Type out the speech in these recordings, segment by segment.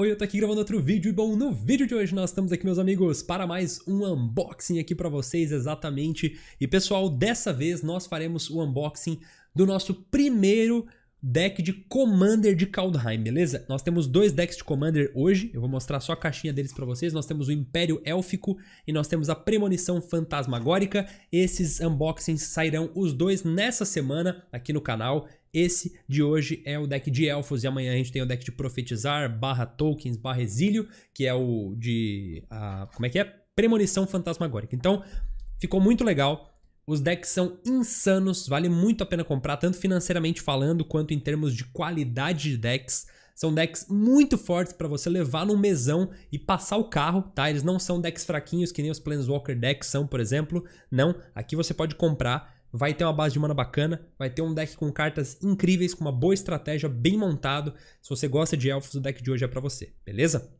Oi, eu tô aqui gravando outro vídeo e bom, no vídeo de hoje nós estamos aqui, meus amigos, para mais um unboxing aqui para vocês exatamente. E pessoal, dessa vez nós faremos o unboxing do nosso primeiro deck de Commander de Kaldheim, beleza? Nós temos dois decks de Commander hoje, eu vou mostrar só a caixinha deles para vocês. Nós temos o Império Élfico e nós temos a Premonição Fantasmagórica. Esses unboxings sairão os dois nessa semana aqui no canal. Esse de hoje é o deck de Elfos e amanhã a gente tem o deck de Profetizar, barra Tokens, barra Exílio, que é o de... como é que é? Premonição Fantasmagórica. Então, ficou muito legal. Os decks são insanos, vale muito a pena comprar, tanto financeiramente falando, quanto em termos de qualidade de decks. São decks muito fortes para você levar no mesão e passar o carro, tá? Eles não são decks fraquinhos que nem os Planeswalker decks são, por exemplo. Não, aqui você pode comprar vai ter uma base de mana bacana, vai ter um deck com cartas incríveis, com uma boa estratégia, bem montado. Se você gosta de elfos, o deck de hoje é para você, beleza?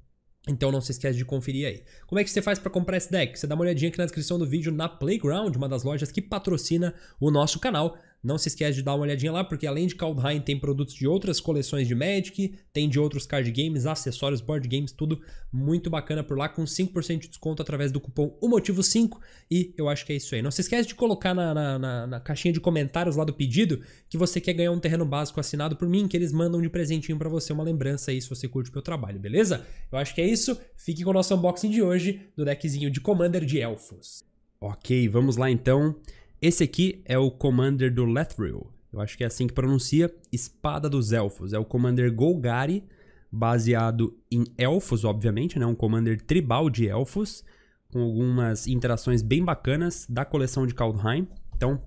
Então não se esquece de conferir aí. Como é que você faz para comprar esse deck? Você dá uma olhadinha aqui na descrição do vídeo na Playground, uma das lojas que patrocina o nosso canal. Não se esquece de dar uma olhadinha lá, porque além de Kaldheim tem produtos de outras coleções de Magic, tem de outros card games, acessórios, board games, tudo muito bacana por lá, com 5% de desconto através do cupom O Motivo 5. E eu acho que é isso aí. Não se esquece de colocar na, na, na, na caixinha de comentários lá do pedido que você quer ganhar um terreno básico assinado por mim, que eles mandam de presentinho para você, uma lembrança aí se você curte o meu trabalho, beleza? Eu acho que é isso. Fique com o nosso unboxing de hoje do deckzinho de Commander de Elfos. Ok, vamos lá então. Esse aqui é o Commander do Lethril. Eu acho que é assim que pronuncia. Espada dos Elfos. É o Commander Golgari, baseado em elfos, obviamente, né? Um Commander tribal de elfos, com algumas interações bem bacanas da coleção de Kaldheim. Então,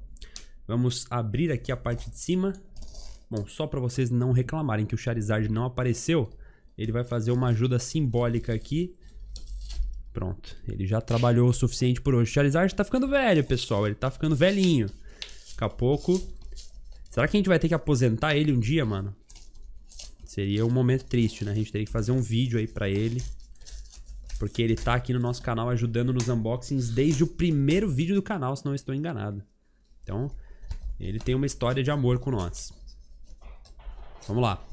vamos abrir aqui a parte de cima. Bom, só para vocês não reclamarem que o Charizard não apareceu, ele vai fazer uma ajuda simbólica aqui Pronto, ele já trabalhou o suficiente por hoje. O Charizard tá ficando velho, pessoal. Ele tá ficando velhinho. Daqui a pouco... Será que a gente vai ter que aposentar ele um dia, mano? Seria um momento triste, né? A gente teria que fazer um vídeo aí pra ele. Porque ele tá aqui no nosso canal ajudando nos unboxings desde o primeiro vídeo do canal, se não estou enganado. Então, ele tem uma história de amor com nós. Vamos lá.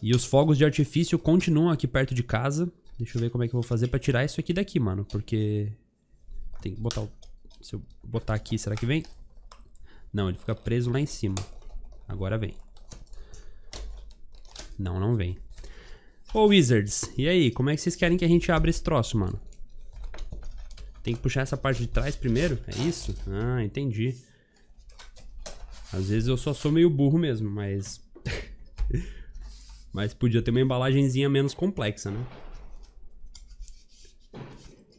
E os fogos de artifício continuam aqui perto de casa. Deixa eu ver como é que eu vou fazer pra tirar isso aqui daqui, mano. Porque tem que botar o... Se eu botar aqui, será que vem? Não, ele fica preso lá em cima. Agora vem. Não, não vem. Ô, Wizards, e aí? Como é que vocês querem que a gente abra esse troço, mano? Tem que puxar essa parte de trás primeiro? É isso? Ah, entendi. Às vezes eu só sou meio burro mesmo, mas... mas podia ter uma embalagenzinha menos complexa, né?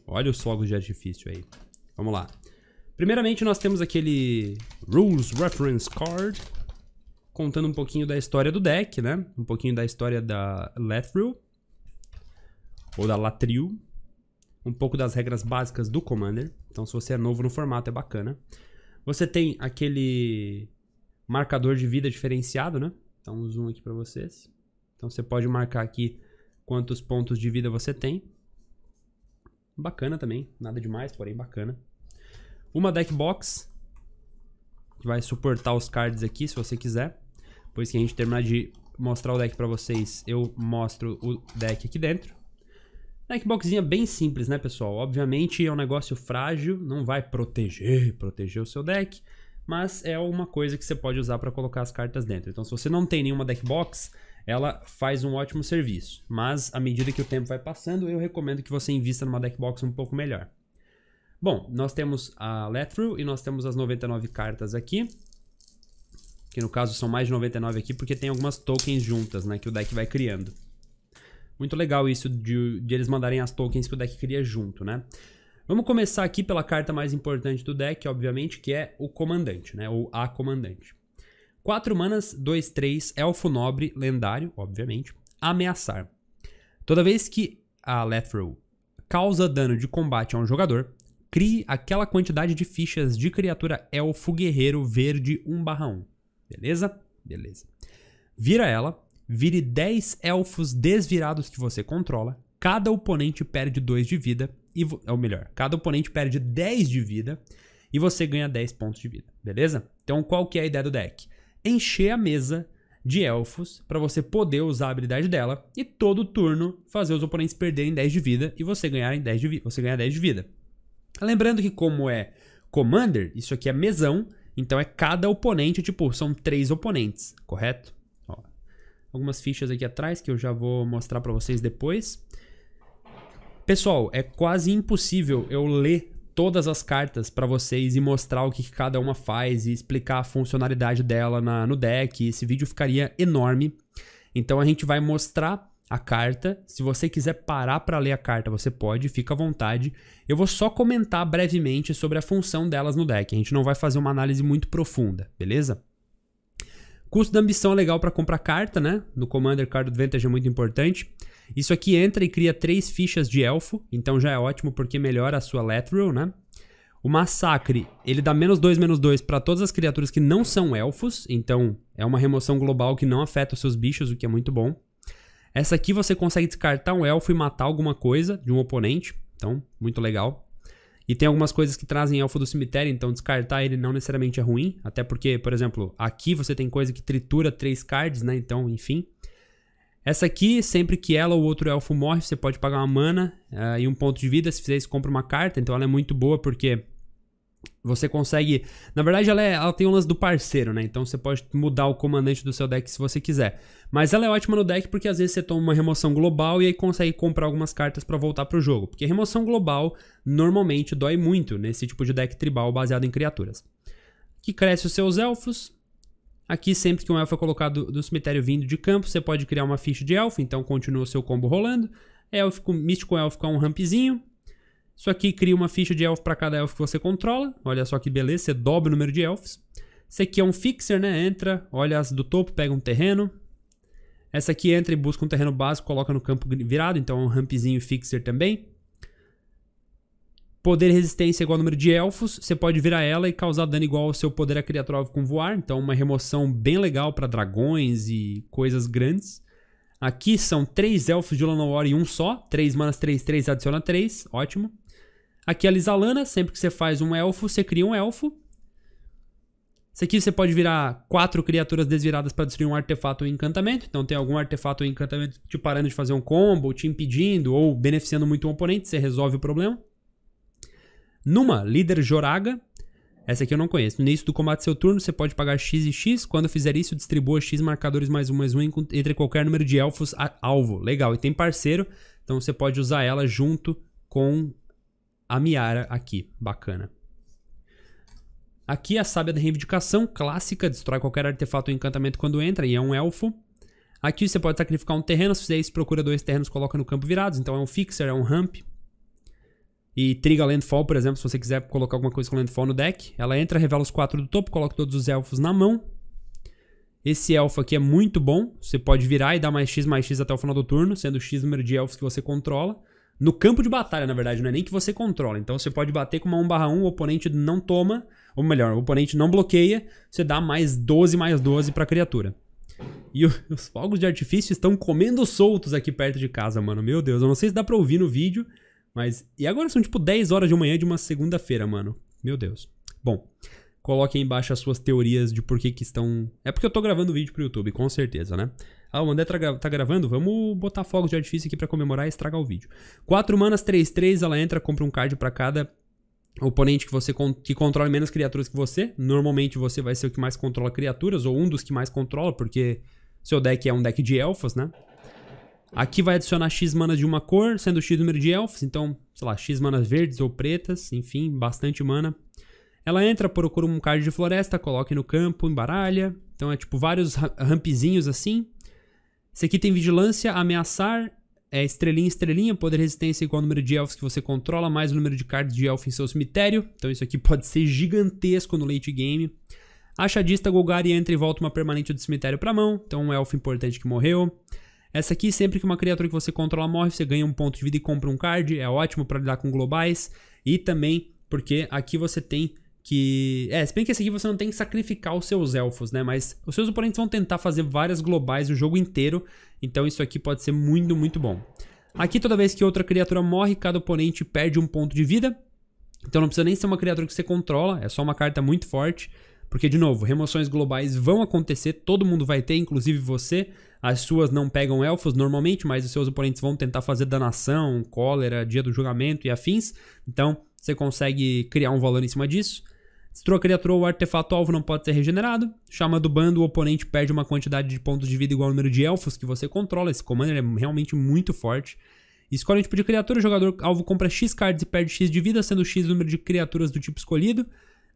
Olha os fogos de artifício aí. Vamos lá. Primeiramente, nós temos aquele Rules Reference Card, contando um pouquinho da história do deck, né? Um pouquinho da história da Lethril, ou da Latril, um pouco das regras básicas do Commander. Então, se você é novo no formato, é bacana. Você tem aquele marcador de vida diferenciado, né? Então, um zoom aqui para vocês. Então, você pode marcar aqui quantos pontos de vida você tem. Bacana também, nada demais, porém bacana. Uma deck box, que vai suportar os cards aqui, se você quiser. Depois que a gente terminar de mostrar o deck para vocês, eu mostro o deck aqui dentro. Deck boxinha bem simples, né, pessoal? Obviamente é um negócio frágil, não vai proteger, proteger o seu deck, mas é uma coisa que você pode usar para colocar as cartas dentro. Então, se você não tem nenhuma deck box, ela faz um ótimo serviço. Mas à medida que o tempo vai passando, eu recomendo que você invista numa deck box um pouco melhor. Bom, nós temos a Lethrew e nós temos as 99 cartas aqui. Que no caso são mais de 99 aqui, porque tem algumas tokens juntas, né? Que o deck vai criando. Muito legal isso de, de eles mandarem as tokens que o deck cria junto, né? Vamos começar aqui pela carta mais importante do deck, obviamente, que é o comandante, né? Ou a comandante. 4 manas, 2, 3, elfo nobre, lendário, obviamente, ameaçar. Toda vez que a Lethrow causa dano de combate a um jogador, crie aquela quantidade de fichas de criatura elfo guerreiro verde 1/1. Beleza? Beleza. Vira ela, vire 10 elfos desvirados que você controla, cada oponente perde 2 de vida, e, ou melhor, cada oponente perde 10 de vida e você ganha 10 pontos de vida, beleza? Então qual que é a ideia do deck? encher a mesa de elfos para você poder usar a habilidade dela e todo turno fazer os oponentes perderem 10 de vida e você ganharem 10 de vida, você ganhar 10 de vida. Lembrando que como é commander, isso aqui é mesão, então é cada oponente, tipo, são três oponentes, correto? Ó, algumas fichas aqui atrás que eu já vou mostrar para vocês depois. Pessoal, é quase impossível eu ler todas as cartas para vocês e mostrar o que, cada uma faz e explicar a funcionalidade dela na, no deck. Esse vídeo ficaria enorme. Então a gente vai mostrar a carta. Se você quiser parar para ler a carta, você pode, fica à vontade. Eu vou só comentar brevemente sobre a função delas no deck. A gente não vai fazer uma análise muito profunda, beleza? Custo da ambição é legal para comprar carta, né? No Commander, card advantage é muito importante. Isso aqui entra e cria três fichas de elfo, então já é ótimo porque melhora a sua lateral, né? O massacre, ele dá menos 2, menos 2 para todas as criaturas que não são elfos, então é uma remoção global que não afeta os seus bichos, o que é muito bom. Essa aqui você consegue descartar um elfo e matar alguma coisa de um oponente, então muito legal. E tem algumas coisas que trazem elfo do cemitério, então descartar ele não necessariamente é ruim. Até porque, por exemplo, aqui você tem coisa que tritura três cards, né? Então, enfim. Essa aqui, sempre que ela ou outro elfo morre, você pode pagar uma mana uh, e um ponto de vida. Se fizer isso, compra uma carta. Então ela é muito boa porque você consegue. Na verdade, ela, é, ela tem um lance do parceiro, né? Então você pode mudar o comandante do seu deck se você quiser. Mas ela é ótima no deck porque às vezes você toma uma remoção global e aí consegue comprar algumas cartas para voltar pro jogo. Porque remoção global normalmente dói muito nesse tipo de deck tribal baseado em criaturas. Que cresce os seus elfos. Aqui, sempre que um elfo é colocado do cemitério vindo de campo, você pode criar uma ficha de elfo, então continua o seu combo rolando. Élfico, místico elfo com um rampzinho. Isso aqui cria uma ficha de elfo para cada elfo que você controla. Olha só que beleza, você dobra o número de elfos. Isso aqui é um fixer, né? Entra, olha as do topo, pega um terreno. Essa aqui entra e busca um terreno básico, coloca no campo virado, então é um rampzinho fixer também. Poder resistência é igual ao número de elfos, você pode virar ela e causar dano igual ao seu poder a criatura com voar, então uma remoção bem legal para dragões e coisas grandes. Aqui são três elfos de Lanowar e um só, 3 manas 3, 3 adiciona 3, ótimo. Aqui é a Lisalana, sempre que você faz um elfo, você cria um elfo. Isso aqui você pode virar quatro criaturas desviradas para destruir um artefato ou encantamento. Então tem algum artefato ou encantamento te parando de fazer um combo, ou te impedindo, ou beneficiando muito um oponente, você resolve o problema. Numa, líder Joraga. Essa aqui eu não conheço. No início do combate do seu turno, você pode pagar X e X. Quando fizer isso, distribua X marcadores mais um mais um entre qualquer número de elfos alvo. Legal. E tem parceiro, então você pode usar ela junto com a Miara aqui. Bacana. Aqui a Sábia da Reivindicação, clássica, destrói qualquer artefato ou encantamento quando entra, e é um elfo. Aqui você pode sacrificar um terreno, se fizer isso, procura dois terrenos, coloca no campo virados. Então é um fixer, é um ramp. E Triga Landfall, por exemplo, se você quiser colocar alguma coisa com Landfall no deck, ela entra, revela os quatro do topo, coloca todos os elfos na mão. Esse elfo aqui é muito bom, você pode virar e dar mais X mais X até o final do turno, sendo o X número de elfos que você controla no campo de batalha, na verdade, não é nem que você controla. Então você pode bater com uma 1 barra 1, o oponente não toma, ou melhor, o oponente não bloqueia, você dá mais 12 mais 12 pra criatura. E os fogos de artifício estão comendo soltos aqui perto de casa, mano. Meu Deus, eu não sei se dá pra ouvir no vídeo, mas... E agora são tipo 10 horas de manhã de uma segunda-feira, mano. Meu Deus. Bom, Coloque aí embaixo as suas teorias de por que, que estão. É porque eu tô gravando vídeo pro YouTube, com certeza, né? Ah, o André tá, tá gravando? Vamos botar fogos de artifício aqui para comemorar e estragar o vídeo. 4 manas, 3-3, ela entra, compra um card para cada oponente que você que controla menos criaturas que você. Normalmente você vai ser o que mais controla criaturas, ou um dos que mais controla, porque seu deck é um deck de elfos, né? Aqui vai adicionar X manas de uma cor, sendo X número de elfos, então, sei lá, X manas verdes ou pretas, enfim, bastante mana. Ela entra, procura um card de floresta, coloca no campo, embaralha. Então é tipo vários rampzinhos assim. Esse aqui tem vigilância, ameaçar, é estrelinha, estrelinha, poder resistência igual ao número de elfos que você controla, mais o número de cards de elfo em seu cemitério. Então isso aqui pode ser gigantesco no late game. Achadista Golgari entra e volta uma permanente do cemitério para mão, então um elfo importante que morreu. Essa aqui, sempre que uma criatura que você controla morre, você ganha um ponto de vida e compra um card, é ótimo para lidar com globais. E também porque aqui você tem que. É, se bem que esse aqui você não tem que sacrificar os seus elfos, né? Mas os seus oponentes vão tentar fazer várias globais o jogo inteiro. Então isso aqui pode ser muito, muito bom. Aqui, toda vez que outra criatura morre, cada oponente perde um ponto de vida. Então não precisa nem ser uma criatura que você controla, é só uma carta muito forte. Porque, de novo, remoções globais vão acontecer, todo mundo vai ter, inclusive você. As suas não pegam elfos normalmente, mas os seus oponentes vão tentar fazer danação, cólera, dia do julgamento e afins. Então, você consegue criar um valor em cima disso. Se criatura ou artefato alvo não pode ser regenerado. Chama do bando, o oponente perde uma quantidade de pontos de vida igual ao número de elfos que você controla. Esse commander é realmente muito forte. Escolhe um tipo de criatura, o jogador alvo compra X cards e perde X de vida, sendo X o número de criaturas do tipo escolhido.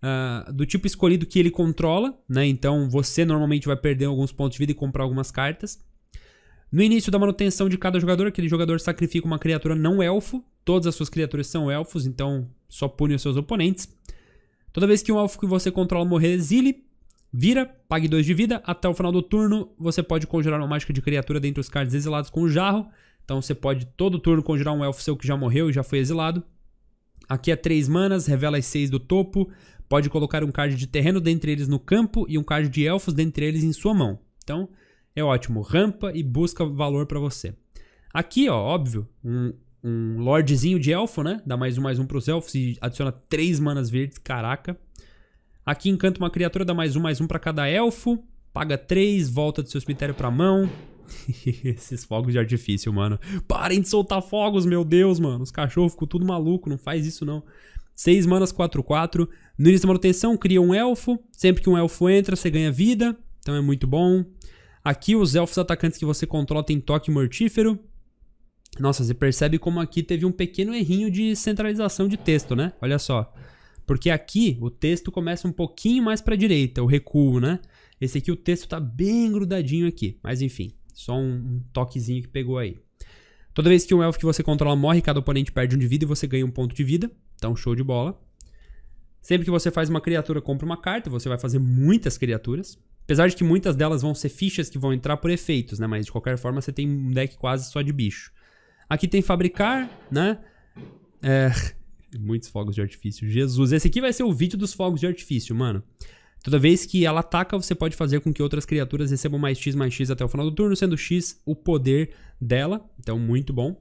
Uh, do tipo escolhido que ele controla, né? Então você normalmente vai perder alguns pontos de vida e comprar algumas cartas. No início da manutenção de cada jogador, aquele jogador sacrifica uma criatura não elfo. Todas as suas criaturas são elfos, então só pune os seus oponentes. Toda vez que um alvo que você controla morrer, exile, vira, pague 2 de vida. Até o final do turno, você pode conjurar uma mágica de criatura dentre os cards exilados com o jarro. Então você pode todo turno conjurar um elfo seu que já morreu e já foi exilado. Aqui é 3 manas, revela as 6 do topo. Pode colocar um card de terreno dentre eles no campo e um card de elfos dentre eles em sua mão. Então é ótimo, rampa e busca valor para você. Aqui, ó, óbvio, um um Lordzinho de Elfo, né? Dá mais um, mais um pros Elfos e adiciona três manas verdes, caraca. Aqui encanta uma criatura, dá mais um, mais um para cada Elfo. Paga três, volta do seu cemitério pra mão. Esses fogos de artifício, mano. Parem de soltar fogos, meu Deus, mano. Os cachorros ficam tudo maluco, não faz isso não. seis manas 4, 4. No início da manutenção, cria um elfo. Sempre que um elfo entra, você ganha vida. Então é muito bom. Aqui os elfos atacantes que você controla tem toque mortífero. Nossa, você percebe como aqui teve um pequeno errinho de centralização de texto, né? Olha só. Porque aqui o texto começa um pouquinho mais para a direita, o recuo, né? Esse aqui o texto está bem grudadinho aqui, mas enfim, só um toquezinho que pegou aí. Toda vez que um elfo que você controla morre, cada oponente perde um de vida e você ganha um ponto de vida. Então, show de bola. Sempre que você faz uma criatura, compra uma carta, você vai fazer muitas criaturas. Apesar de que muitas delas vão ser fichas que vão entrar por efeitos, né? Mas de qualquer forma você tem um deck quase só de bicho. Aqui tem fabricar, né? É, muitos fogos de artifício. Jesus, esse aqui vai ser o vídeo dos fogos de artifício, mano. Toda vez que ela ataca, você pode fazer com que outras criaturas recebam mais X mais X até o final do turno, sendo X o poder dela. Então, muito bom.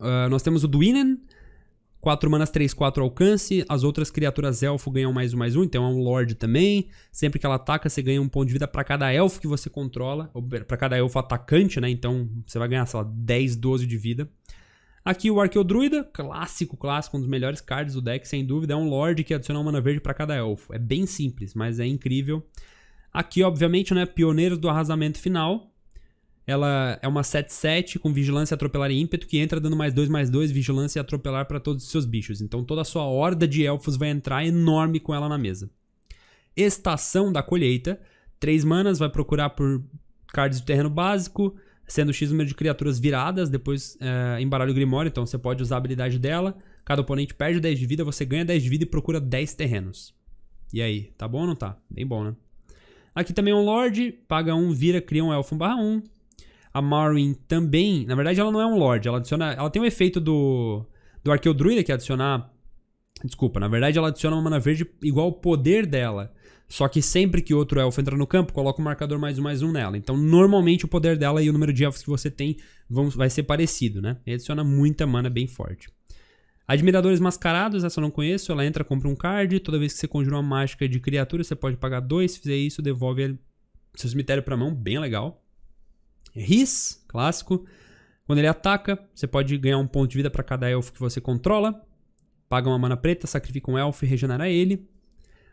Uh, nós temos o Dwinen, 4 manas 3, 4 alcance. As outras criaturas elfo ganham mais um, mais um. Então é um Lorde também. Sempre que ela ataca, você ganha um ponto de vida para cada elfo que você controla. Ou pra cada elfo atacante, né? Então você vai ganhar, sei lá, 10, 12 de vida. Aqui o Arqueodruida, clássico, clássico, um dos melhores cards do deck, sem dúvida. É um Lorde que adiciona uma mana verde para cada elfo. É bem simples, mas é incrível. Aqui, obviamente, né? Pioneiros do arrasamento final. Ela é uma 7-7 com vigilância, atropelar e ímpeto, que entra dando mais 2, mais 2, vigilância e atropelar para todos os seus bichos. Então toda a sua horda de elfos vai entrar enorme com ela na mesa. Estação da colheita. 3 manas, vai procurar por cards de terreno básico, sendo X o número de criaturas viradas, depois é, eh, embaralho Grimório, então você pode usar a habilidade dela. Cada oponente perde 10 de vida, você ganha 10 de vida e procura 10 terrenos. E aí, tá bom ou não tá? Bem bom, né? Aqui também é um Lorde, paga 1, um, vira, cria um Elfo barra 1. A Marwyn também, na verdade ela não é um Lorde, ela adiciona, ela tem o um efeito do do Arqueo que é adicionar Desculpa, na verdade ela adiciona uma mana verde igual ao poder dela. Só que sempre que outro elfo entra no campo, coloca um marcador mais um mais um nela. Então, normalmente o poder dela e o número de elfos que você tem vão, vai ser parecido, né? E adiciona muita mana bem forte. Admiradores Mascarados, essa eu não conheço. Ela entra, compra um card. Toda vez que você conjura uma mágica de criatura, você pode pagar dois. Se fizer isso, devolve seu cemitério pra mão. Bem legal. Riz, clássico. Quando ele ataca, você pode ganhar um ponto de vida para cada elfo que você controla. Paga uma mana preta, sacrifica um elfo e regenera ele.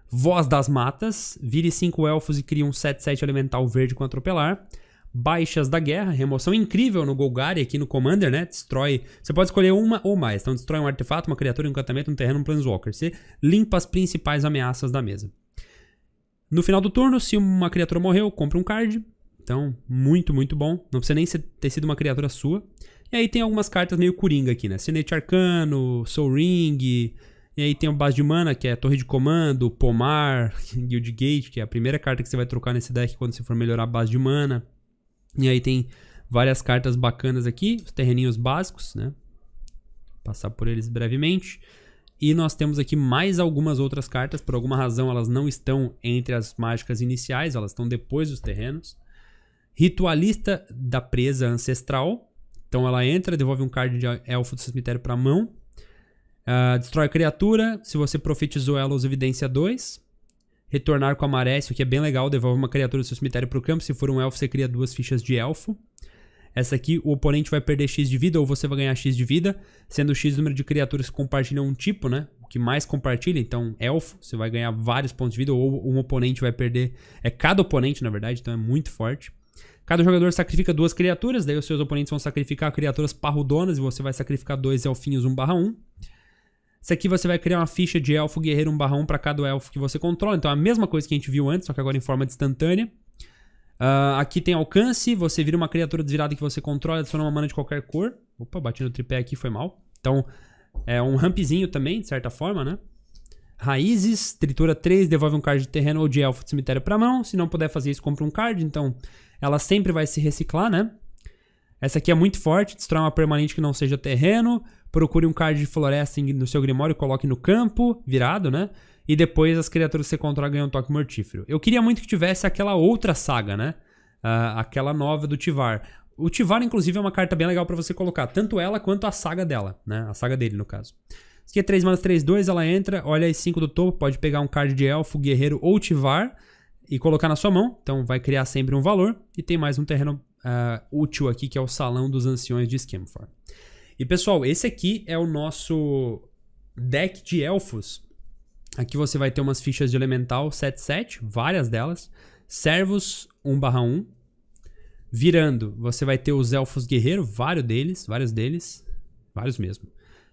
Voz das Matas, vire 5 elfos e cria um 7-7 elemental verde com atropelar. Baixas da Guerra, remoção incrível no Golgari aqui no Commander, né? Destrói. Você pode escolher uma ou mais. Então destrói um artefato, uma criatura, um encantamento, um terreno, um planeswalker. Você limpa as principais ameaças da mesa. No final do turno, se uma criatura morreu, compra um card. Então, muito, muito bom. Não precisa nem ter sido uma criatura sua. E aí tem algumas cartas meio coringa aqui, né? Sinete Arcano, Soul Ring. E aí tem a base de mana, que é Torre de Comando, Pomar, Guild Gate, que é a primeira carta que você vai trocar nesse deck quando você for melhorar a base de mana. E aí tem várias cartas bacanas aqui, os terreninhos básicos, né? Vou passar por eles brevemente. E nós temos aqui mais algumas outras cartas, por alguma razão elas não estão entre as mágicas iniciais, elas estão depois dos terrenos. Ritualista da presa ancestral. Então ela entra, devolve um card de elfo do cemitério para a mão. Uh, destrói a criatura. Se você profetizou ela, usa evidência 2. Retornar com a maré, isso aqui é bem legal. Devolve uma criatura do seu cemitério para o campo. Se for um elfo, você cria duas fichas de elfo. Essa aqui, o oponente vai perder X de vida ou você vai ganhar X de vida, sendo X o número de criaturas que compartilham um tipo, né? O que mais compartilha, então, elfo, você vai ganhar vários pontos de vida, ou um oponente vai perder. É cada oponente, na verdade, então é muito forte. Cada jogador sacrifica duas criaturas, daí os seus oponentes vão sacrificar criaturas parrudonas e você vai sacrificar dois elfinhos 1/1. Isso aqui você vai criar uma ficha de elfo guerreiro 1/1 para cada elfo que você controla. Então é a mesma coisa que a gente viu antes, só que agora em forma instantânea. Uh, aqui tem alcance, você vira uma criatura desvirada que você controla, adiciona uma mana de qualquer cor. Opa, bati no tripé aqui, foi mal. Então, é um rampzinho também, de certa forma, né? Raízes, tritura 3, devolve um card de terreno ou de elfo de cemitério pra mão. Se não puder fazer isso, compra um card. Então, ela sempre vai se reciclar, né? Essa aqui é muito forte, destrói uma permanente que não seja terreno, procure um card de floresta no seu grimório, coloque no campo, virado, né? E depois as criaturas que você controla ganham um toque mortífero. Eu queria muito que tivesse aquela outra saga, né? Uh, aquela nova do Tivar. O Tivar, inclusive, é uma carta bem legal para você colocar, tanto ela quanto a saga dela, né? A saga dele, no caso. Isso aqui é 3 mais 3, 2, ela entra, olha as 5 do topo, pode pegar um card de elfo, guerreiro ou Tivar e colocar na sua mão. Então vai criar sempre um valor. E tem mais um terreno uh, útil aqui que é o Salão dos Anciões de Skimfor. E pessoal, esse aqui é o nosso deck de elfos. Aqui você vai ter umas fichas de elemental 7-7, várias delas. Servos 1/1. Virando, você vai ter os elfos guerreiro, vários deles, vários deles, vários mesmo.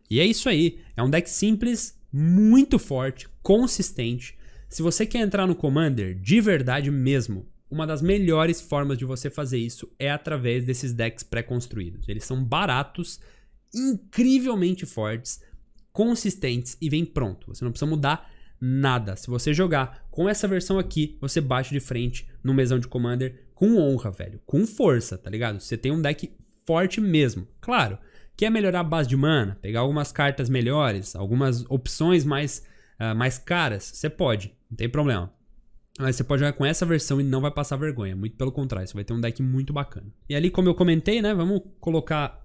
E é isso aí. É um deck simples, muito forte, consistente se você quer entrar no Commander de verdade mesmo, uma das melhores formas de você fazer isso é através desses decks pré-construídos. Eles são baratos, incrivelmente fortes, consistentes e vem pronto. Você não precisa mudar nada. Se você jogar com essa versão aqui, você bate de frente no mesão de Commander com honra, velho. Com força, tá ligado? Você tem um deck forte mesmo. Claro, quer melhorar a base de mana, pegar algumas cartas melhores, algumas opções mais ah, mais caras, você pode, não tem problema. Mas você pode jogar com essa versão e não vai passar vergonha. Muito pelo contrário, você vai ter um deck muito bacana. E ali, como eu comentei, né? Vamos colocar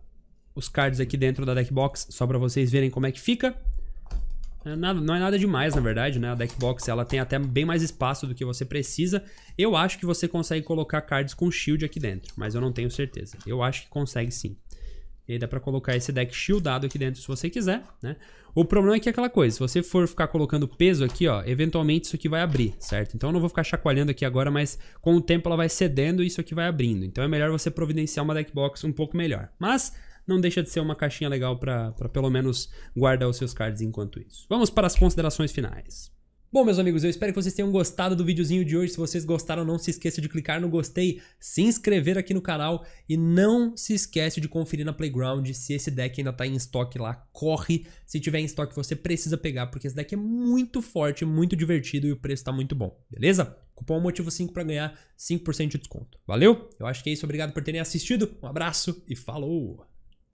os cards aqui dentro da deck box só para vocês verem como é que fica. É nada, não é nada demais, na verdade, né? A deck box ela tem até bem mais espaço do que você precisa. Eu acho que você consegue colocar cards com shield aqui dentro, mas eu não tenho certeza. Eu acho que consegue sim. E aí dá para colocar esse deck shieldado aqui dentro se você quiser, né? O problema é que é aquela coisa, se você for ficar colocando peso aqui, ó, eventualmente isso aqui vai abrir, certo? Então eu não vou ficar chacoalhando aqui agora, mas com o tempo ela vai cedendo e isso aqui vai abrindo. Então é melhor você providenciar uma deck box um pouco melhor. Mas não deixa de ser uma caixinha legal para pelo menos guardar os seus cards enquanto isso. Vamos para as considerações finais. Bom, meus amigos, eu espero que vocês tenham gostado do videozinho de hoje. Se vocês gostaram, não se esqueça de clicar no gostei, se inscrever aqui no canal e não se esquece de conferir na Playground se esse deck ainda está em estoque lá. Corre! Se tiver em estoque, você precisa pegar, porque esse deck é muito forte, muito divertido e o preço está muito bom, beleza? Cupom motivo 5 para ganhar 5% de desconto. Valeu? Eu acho que é isso. Obrigado por terem assistido. Um abraço e falou!